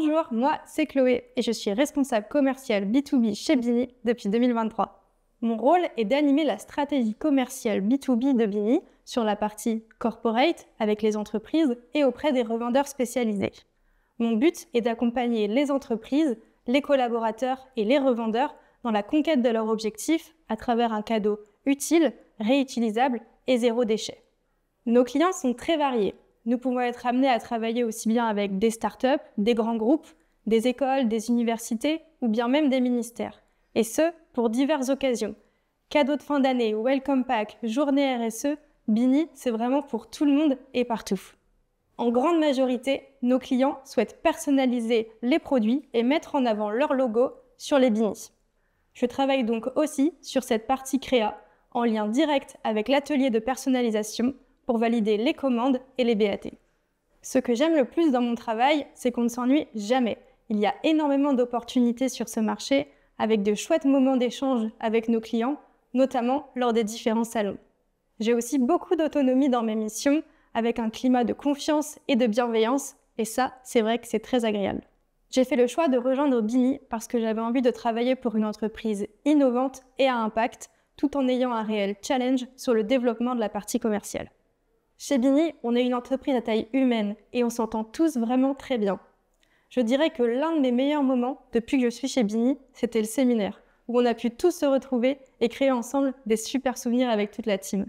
Bonjour, moi c'est Chloé et je suis responsable commerciale B2B chez Bini depuis 2023. Mon rôle est d'animer la stratégie commerciale B2B de Bini sur la partie corporate avec les entreprises et auprès des revendeurs spécialisés. Mon but est d'accompagner les entreprises, les collaborateurs et les revendeurs dans la conquête de leurs objectifs à travers un cadeau utile, réutilisable et zéro déchet. Nos clients sont très variés nous pouvons être amenés à travailler aussi bien avec des startups, des grands groupes, des écoles, des universités ou bien même des ministères. Et ce, pour diverses occasions. Cadeaux de fin d'année, welcome pack, journée RSE, Bini, c'est vraiment pour tout le monde et partout. En grande majorité, nos clients souhaitent personnaliser les produits et mettre en avant leur logo sur les Bini. Je travaille donc aussi sur cette partie créa en lien direct avec l'atelier de personnalisation valider les commandes et les BAT. Ce que j'aime le plus dans mon travail, c'est qu'on ne s'ennuie jamais. Il y a énormément d'opportunités sur ce marché avec de chouettes moments d'échange avec nos clients, notamment lors des différents salons. J'ai aussi beaucoup d'autonomie dans mes missions avec un climat de confiance et de bienveillance et ça, c'est vrai que c'est très agréable. J'ai fait le choix de rejoindre Bini parce que j'avais envie de travailler pour une entreprise innovante et à impact tout en ayant un réel challenge sur le développement de la partie commerciale. Chez Bini, on est une entreprise à taille humaine et on s'entend tous vraiment très bien. Je dirais que l'un de mes meilleurs moments depuis que je suis chez Bini, c'était le séminaire, où on a pu tous se retrouver et créer ensemble des super souvenirs avec toute la team.